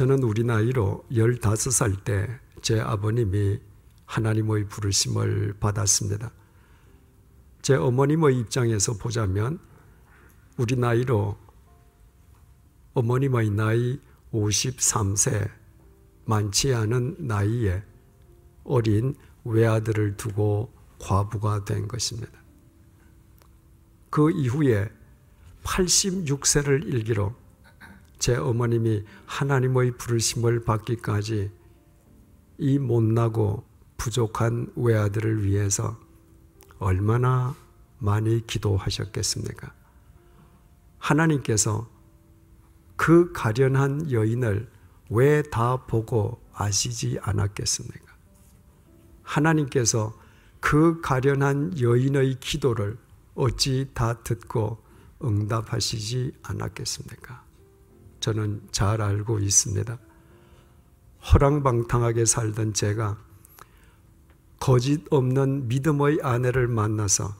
저는 우리 나이로 15살 때 제 아버님이 하나님의 부르심을 받았습니다. 제 어머님의 입장에서 보자면 우리 나이로 어머님의 나이 53세 많지 않은 나이에 어린 외아들을 두고 과부가 된 것입니다. 그 이후에 86세를 일기로 제 어머님이 하나님의 부르심을 받기까지 이 못나고 부족한 외아들을 위해서 얼마나 많이 기도하셨겠습니까? 하나님께서 그 가련한 여인을 왜 다 보고 아시지 않았겠습니까? 하나님께서 그 가련한 여인의 기도를 어찌 다 듣고 응답하시지 않았겠습니까? 저는 잘 알고 있습니다. 허랑방탕하게 살던 제가 거짓 없는 믿음의 아내를 만나서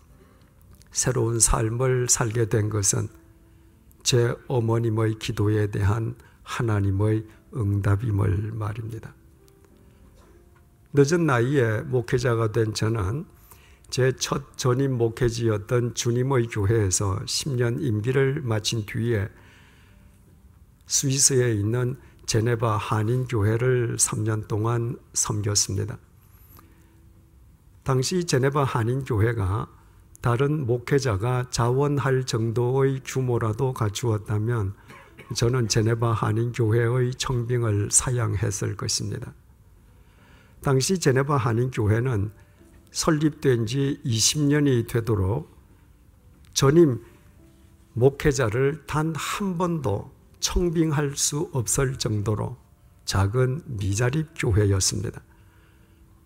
새로운 삶을 살게 된 것은 제 어머님의 기도에 대한 하나님의 응답임을 말입니다. 늦은 나이에 목회자가 된 저는 제 첫 전임 목회지였던 주님의 교회에서 10년 임기를 마친 뒤에 스위스에 있는 제네바 한인교회를 3년 동안 섬겼습니다. 당시 제네바 한인교회가 다른 목회자가 자원할 정도의 규모라도 갖추었다면 저는 제네바 한인교회의 청빙을 사양했을 것입니다. 당시 제네바 한인교회는 설립된 지 20년이 되도록 전임 목회자를 단 한 번도 청빙할 수 없을 정도로 작은 미자립 교회였습니다.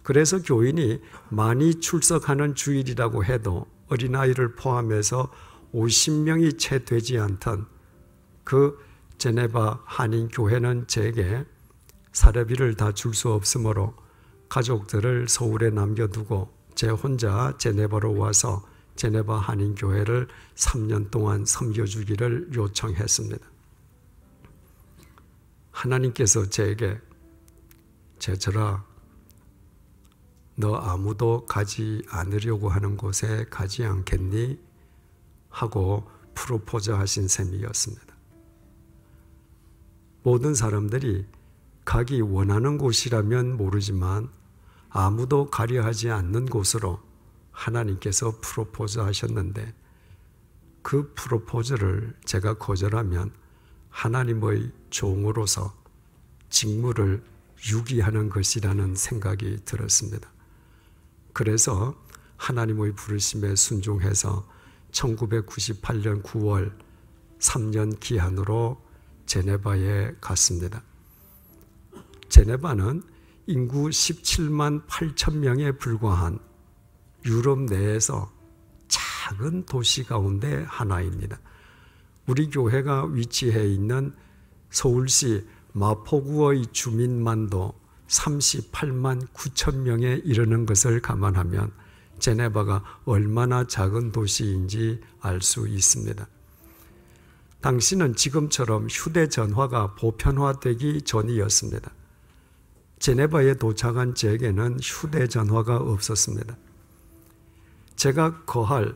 그래서 교인이 많이 출석하는 주일이라고 해도 어린아이를 포함해서 50명이 채 되지 않던 그 제네바 한인교회는 제게 사례비를 다 줄 수 없으므로 가족들을 서울에 남겨두고 제 혼자 제네바로 와서 제네바 한인교회를 3년 동안 섬겨주기를 요청했습니다. 하나님께서 제게 제철아 너 아무도 가지 않으려고 하는 곳에 가지 않겠니? 하고 프로포즈 하신 셈이었습니다. 모든 사람들이 가기 원하는 곳이라면 모르지만 아무도 가려 하지 않는 곳으로 하나님께서 프로포즈 하셨는데 그 프로포즈를 제가 거절하면 하나님의 종으로서 직무를 유기하는 것이라는 생각이 들었습니다. 그래서 하나님의 부르심에 순종해서 1998년 9월 3년 기한으로 제네바에 갔습니다. 제네바는 인구 17만 8천 명에 불과한 유럽 내에서 작은 도시 가운데 하나입니다. 우리 교회가 위치해 있는 서울시 마포구의 주민만도 38만 9천 명에 이르는 것을 감안하면 제네바가 얼마나 작은 도시인지 알 수 있습니다. 당시는 지금처럼 휴대전화가 보편화되기 전이었습니다. 제네바에 도착한 제게는 휴대전화가 없었습니다. 제가 거할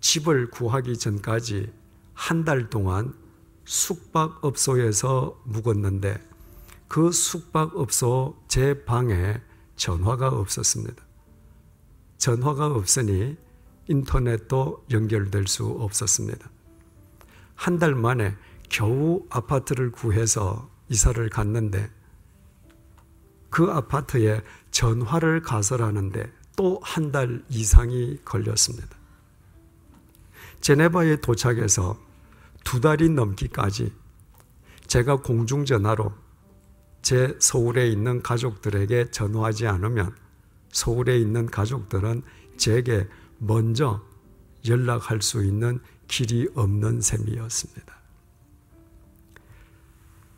집을 구하기 전까지 한달 동안 숙박업소에서 묵었는데 그 숙박업소 제 방에 전화가 없었습니다. 전화가 없으니 인터넷도 연결될 수 없었습니다. 한 달 만에 겨우 아파트를 구해서 이사를 갔는데 그 아파트에 전화를 가설하는데 또 한 달 이상이 걸렸습니다. 제네바에 도착해서 두 달이 넘기까지 제가 공중전화로 제 서울에 있는 가족들에게 전화하지 않으면 서울에 있는 가족들은 제게 먼저 연락할 수 있는 길이 없는 셈이었습니다.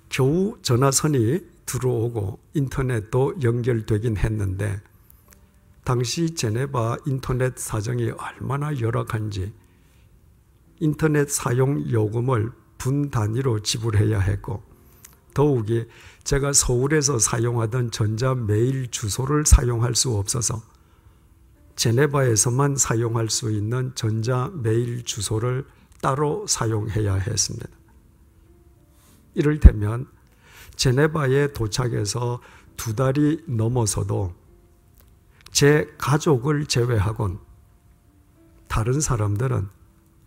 겨우 전화선이 들어오고 인터넷도 연결되긴 했는데 당시 제네바 인터넷 사정이 얼마나 열악한지 인터넷 사용 요금을 분 단위로 지불해야 했고 더욱이 제가 서울에서 사용하던 전자 메일 주소를 사용할 수 없어서 제네바에서만 사용할 수 있는 전자 메일 주소를 따로 사용해야 했습니다. 이를테면 제네바에 도착해서 두 달이 넘어서도 제 가족을 제외하곤 다른 사람들은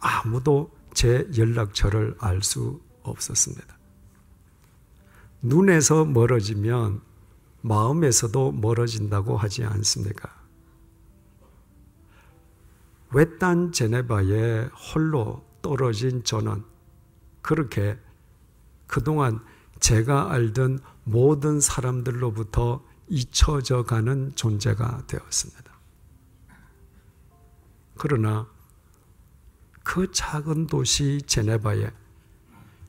아무도 제 연락처를 알 수 없었습니다. 눈에서 멀어지면 마음에서도 멀어진다고 하지 않습니까? 외딴 제네바에 홀로 떨어진 저는 그렇게 그동안 제가 알던 모든 사람들로부터 잊혀져 가는 존재가 되었습니다. 그러나 그 작은 도시 제네바에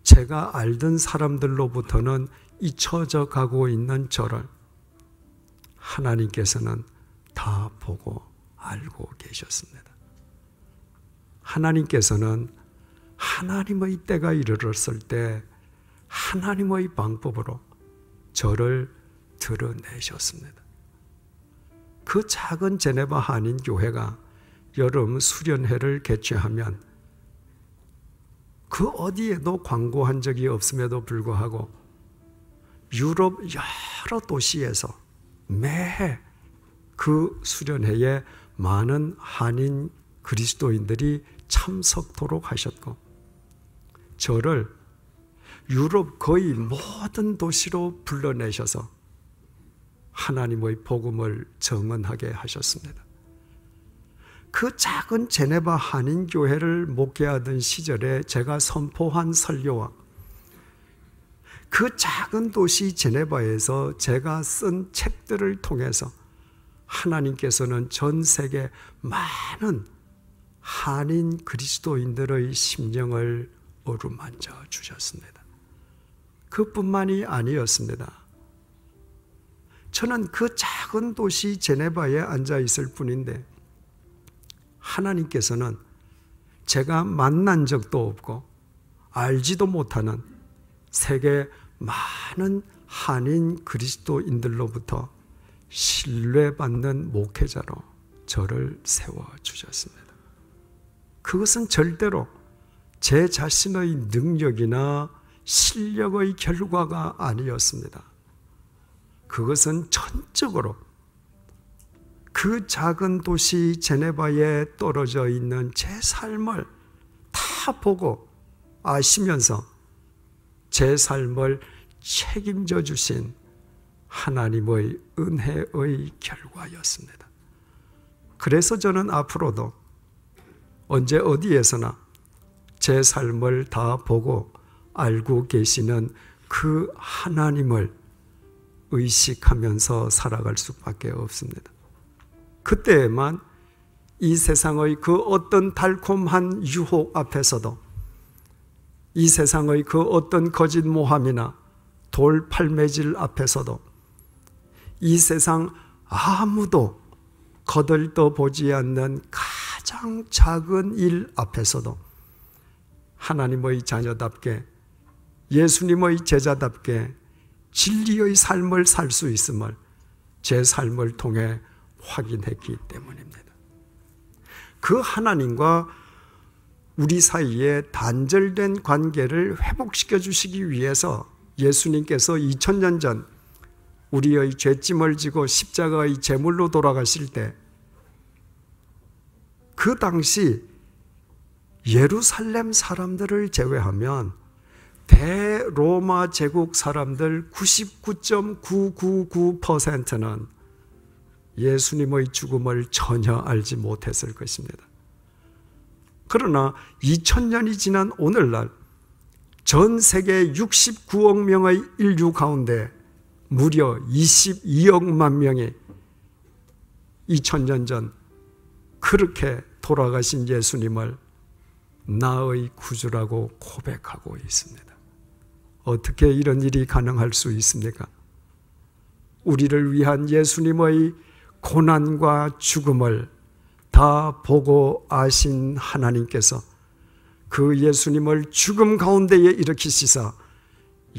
제가 알던 사람들로부터는 잊혀져 가고 있는 저를 하나님께서는 다 보고 알고 계셨습니다. 하나님께서는 하나님의 때가 이르렀을 때 하나님의 방법으로 저를 드러내셨습니다. 그 작은 제네바 한인 교회가 여름 수련회를 개최하면 그 어디에도 광고한 적이 없음에도 불구하고 유럽 여러 도시에서 매해 그 수련회에 많은 한인 그리스도인들이 참석토록 하셨고 저를 유럽 거의 모든 도시로 불러내셔서 하나님의 복음을 정언하게 하셨습니다. 그 작은 제네바 한인교회를 목회하던 시절에 제가 선포한 설교와 그 작은 도시 제네바에서 제가 쓴 책들을 통해서 하나님께서는 전 세계 많은 한인 그리스도인들의 심령을 어루만져 주셨습니다. 그뿐만이 아니었습니다. 저는 그 작은 도시 제네바에 앉아 있을 뿐인데 하나님께서는 제가 만난 적도 없고 알지도 못하는 세계 많은 한인 그리스도인들로부터 신뢰받는 목회자로 저를 세워주셨습니다. 그것은 절대로 제 자신의 능력이나 실력의 결과가 아니었습니다. 그것은 전적으로 그 작은 도시 제네바에 떨어져 있는 제 삶을 다 보고 아시면서 제 삶을 책임져 주신 하나님의 은혜의 결과였습니다. 그래서 저는 앞으로도 언제 어디에서나 제 삶을 다 보고 알고 계시는 그 하나님을 의식하면서 살아갈 수밖에 없습니다. 그때만 에이 세상의 그 어떤 달콤한 유혹 앞에서도 이 세상의 그 어떤 거짓 모함이나 돌팔매질 앞에서도 이 세상 아무도 거들떠 보지 않는 가장 작은 일 앞에서도 하나님의 자녀답게 예수님의 제자답게 진리의 삶을 살 수 있음을 제 삶을 통해 확인했기 때문입니다. 그 하나님과 우리 사이에 단절된 관계를 회복시켜 주시기 위해서 예수님께서 2000년 전 우리의 죄짐을 지고 십자가의 제물로 돌아가실 때 그 당시 예루살렘 사람들을 제외하면 대로마 제국 사람들 99.999%는 예수님의 죽음을 전혀 알지 못했을 것입니다. 그러나 2000년이 지난 오늘날 전 세계 69억 명의 인류 가운데 무려 22억만 명이 2000년 전 그렇게 돌아가신 예수님을 나의 구주라고 고백하고 있습니다. 어떻게 이런 일이 가능할 수 있습니까? 우리를 위한 예수님의 고난과 죽음을 다 보고 아신 하나님께서 그 예수님을 죽음 가운데에 일으키시사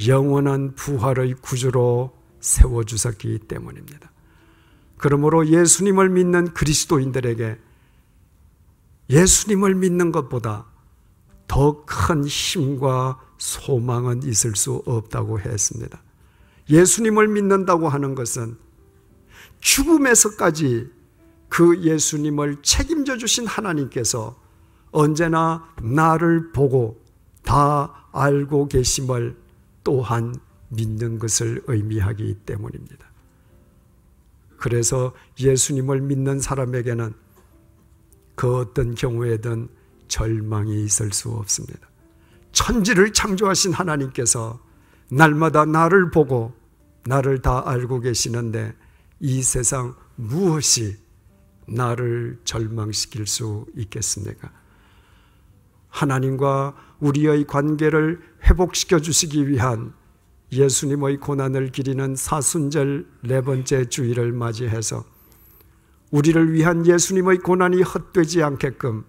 영원한 부활의 구주로 세워주셨기 때문입니다. 그러므로 예수님을 믿는 그리스도인들에게 예수님을 믿는 것보다 더 큰 힘과 소망은 있을 수 없다고 했습니다. 예수님을 믿는다고 하는 것은 죽음에서까지 그 예수님을 책임져 주신 하나님께서 언제나 나를 보고 다 알고 계심을 또한 믿는 것을 의미하기 때문입니다. 그래서 예수님을 믿는 사람에게는 그 어떤 경우에든 절망이 있을 수 없습니다. 천지를 창조하신 하나님께서 날마다 나를 보고 나를 다 알고 계시는데 이 세상 무엇이 나를 절망시킬 수 있겠습니까? 하나님과 우리의 관계를 회복시켜 주시기 위한 예수님의 고난을 기리는 사순절 네 번째 주일을 맞이해서 우리를 위한 예수님의 고난이 헛되지 않게끔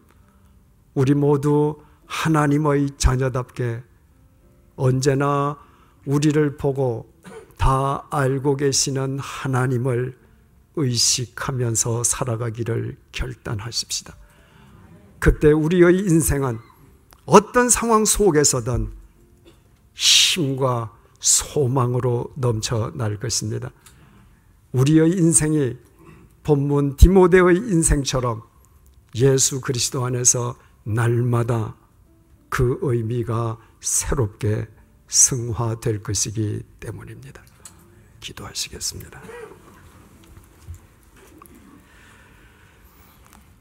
우리 모두 하나님의 자녀답게 언제나 우리를 보고 다 알고 계시는 하나님을 의식하면서 살아가기를 결단하십시다. 그때 우리의 인생은 어떤 상황 속에서든 힘과 소망으로 넘쳐날 것입니다. 우리의 인생이 본문 디모데의 인생처럼 예수 그리스도 안에서 날마다 그 의미가 새롭게 승화될 것이기 때문입니다. 기도하시겠습니다.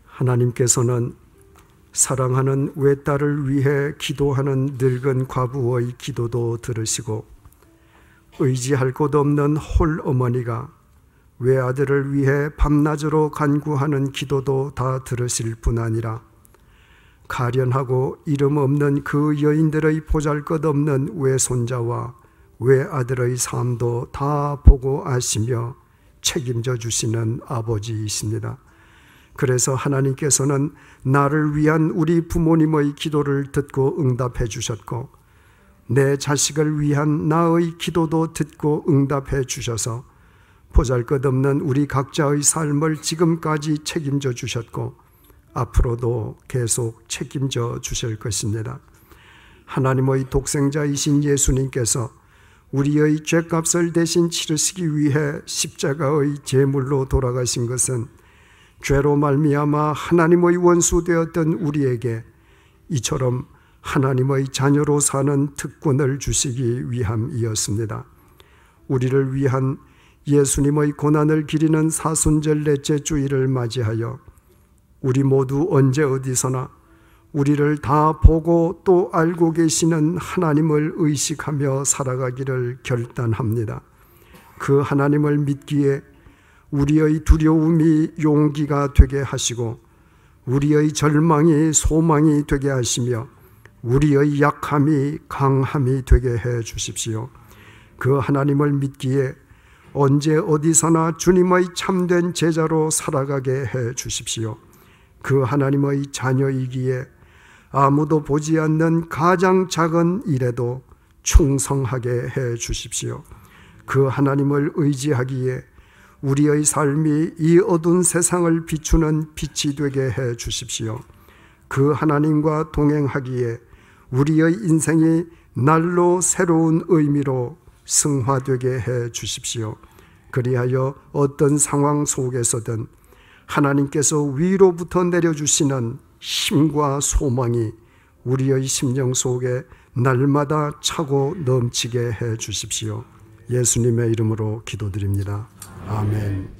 하나님께서는 사랑하는 외딸을 위해 기도하는 늙은 과부의 기도도 들으시고 의지할 곳 없는 홀 어머니가 외아들을 위해 밤낮으로 간구하는 기도도 다 들으실 뿐 아니라 가련하고 이름 없는 그 여인들의 보잘것없는 외손자와 외아들의 삶도 다 보고 아시며 책임져 주시는 아버지이십니다. 그래서 하나님께서는 나를 위한 우리 부모님의 기도를 듣고 응답해 주셨고, 내 자식을 위한 나의 기도도 듣고 응답해 주셔서 보잘 것 없는 우리 각자의 삶을 지금까지 책임져 주셨고, 앞으로도 계속 책임져 주실 것입니다. 하나님의 독생자이신 예수님께서 우리의 죄값을 대신 치르시기 위해 십자가의 제물로 돌아가신 것은 죄로 말미암아 하나님의 원수 되었던 우리에게 이처럼 하나님의 자녀로 사는 특권을 주시기 위함이었습니다. 우리를 위한 예수님의 고난을 기리는 사순절 넷째 주일을 맞이하여 우리 모두 언제 어디서나 우리를 다 보고 또 알고 계시는 하나님을 의식하며 살아가기를 결단합니다. 그 하나님을 믿기에 우리의 두려움이 용기가 되게 하시고 우리의 절망이 소망이 되게 하시며 우리의 약함이 강함이 되게 해 주십시오. 그 하나님을 믿기에 언제 어디서나 주님의 참된 제자로 살아가게 해 주십시오. 그 하나님의 자녀이기에 아무도 보지 않는 가장 작은 일에도 충성하게 해 주십시오. 그 하나님을 의지하기에 우리의 삶이 이 어두운 세상을 비추는 빛이 되게 해 주십시오. 그 하나님과 동행하기에 우리의 인생이 날로 새로운 의미로 승화되게 해 주십시오. 그리하여 어떤 상황 속에서든 하나님께서 위로부터 내려주시는 힘과 소망이 우리의 심령 속에 날마다 차고 넘치게 해 주십시오. 예수님의 이름으로 기도드립니다. 아멘.